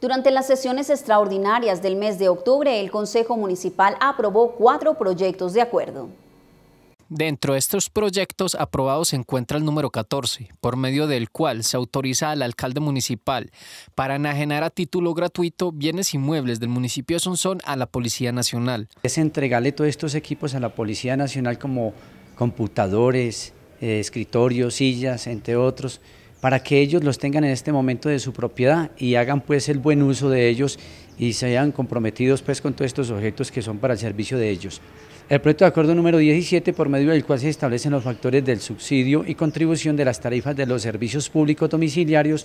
Durante las sesiones extraordinarias del mes de octubre, el Consejo Municipal aprobó cuatro proyectos de acuerdo. Dentro de estos proyectos aprobados se encuentra el número 14, por medio del cual se autoriza al alcalde municipal para enajenar a título gratuito bienes inmuebles del municipio de Sonsón a la Policía Nacional. Es entregarle todos estos equipos a la Policía Nacional como computadores, eh, escritorios, sillas, entre otros, para que ellos los tengan en este momento de su propiedad y hagan pues el buen uso de ellos y se comprometidos pues con todos estos objetos que son para el servicio de ellos. El proyecto de acuerdo número 17, por medio del cual se establecen los factores del subsidio y contribución de las tarifas de los servicios públicos domiciliarios,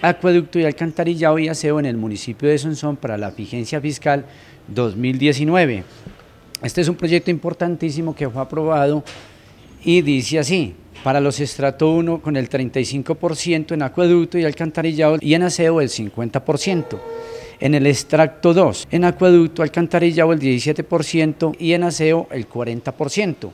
acueducto y alcantarillado y aseo en el municipio de Sonsón para la vigencia fiscal 2019. Este es un proyecto importantísimo que fue aprobado y dice así, para los estrato 1 con el 35% en acueducto y alcantarillado y en aseo el 50%. En el extracto 2, en acueducto, alcantarillado el 17% y en aseo el 40%.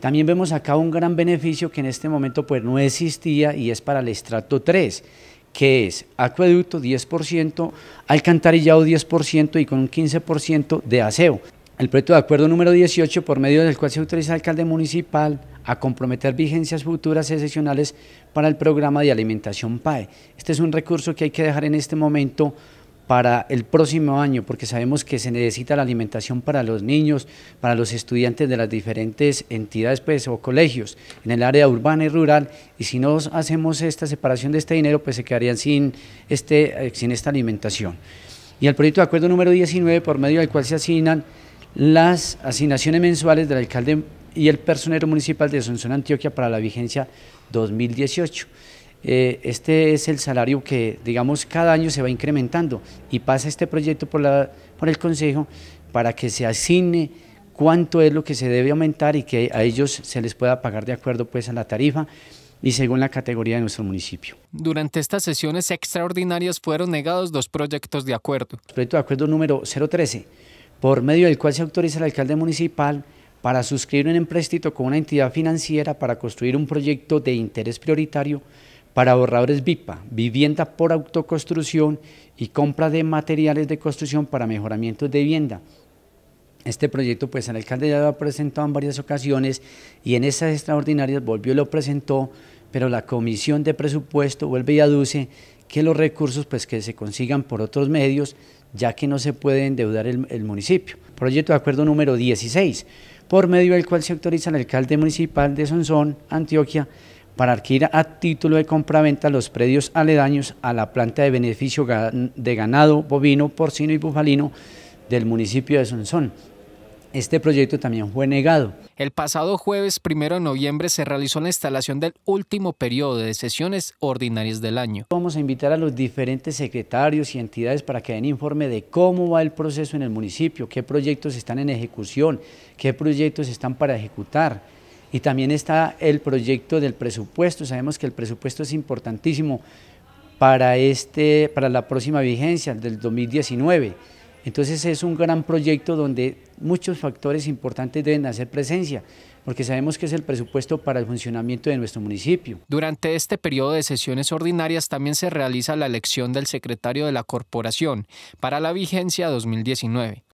También vemos acá un gran beneficio que en este momento pues no existía y es para el estrato 3, que es acueducto 10%, alcantarillado 10% y con un 15% de aseo el proyecto de acuerdo número 18, por medio del cual se autoriza al alcalde municipal a comprometer vigencias futuras excepcionales para el programa de alimentación PAE. Este es un recurso que hay que dejar en este momento para el próximo año, porque sabemos que se necesita la alimentación para los niños, para los estudiantes de las diferentes entidades pues, o colegios en el área urbana y rural, y si no hacemos esta separación de este dinero, pues se quedarían sin, este, eh, sin esta alimentación. Y el proyecto de acuerdo número 19, por medio del cual se asignan las asignaciones mensuales del alcalde y el personero municipal de Asunción Antioquia para la vigencia 2018. Eh, este es el salario que, digamos, cada año se va incrementando y pasa este proyecto por, la, por el Consejo para que se asigne cuánto es lo que se debe aumentar y que a ellos se les pueda pagar de acuerdo pues a la tarifa y según la categoría de nuestro municipio. Durante estas sesiones extraordinarias fueron negados dos proyectos de acuerdo. proyecto de acuerdo número 013 por medio del cual se autoriza al alcalde municipal para suscribir un empréstito con una entidad financiera para construir un proyecto de interés prioritario para ahorradores VIPA, vivienda por autoconstrucción y compra de materiales de construcción para mejoramientos de vivienda. Este proyecto, pues el alcalde ya lo ha presentado en varias ocasiones y en esas extraordinarias volvió y lo presentó, pero la Comisión de Presupuesto vuelve y aduce que los recursos pues, que se consigan por otros medios, ya que no se puede endeudar el, municipio. Proyecto de acuerdo número 16, por medio del cual se autoriza al alcalde municipal de Sonsón, Antioquia, para adquirir a título de compraventa los predios aledaños a la planta de beneficio de ganado bovino, porcino y bufalino del municipio de Sonsón, este proyecto también fue negado. El pasado jueves primero de noviembre se realizó la instalación del último periodo de sesiones ordinarias del año. Vamos a invitar a los diferentes secretarios y entidades para que den informe de cómo va el proceso en el municipio, qué proyectos están en ejecución, qué proyectos están para ejecutar. Y también está el proyecto del presupuesto. Sabemos que el presupuesto es importantísimo para, este, para la próxima vigencia del 2019. Entonces es un gran proyecto donde muchos factores importantes deben hacer presencia porque sabemos que es el presupuesto para el funcionamiento de nuestro municipio. Durante este periodo de sesiones ordinarias también se realiza la elección del secretario de la corporación para la vigencia 2019.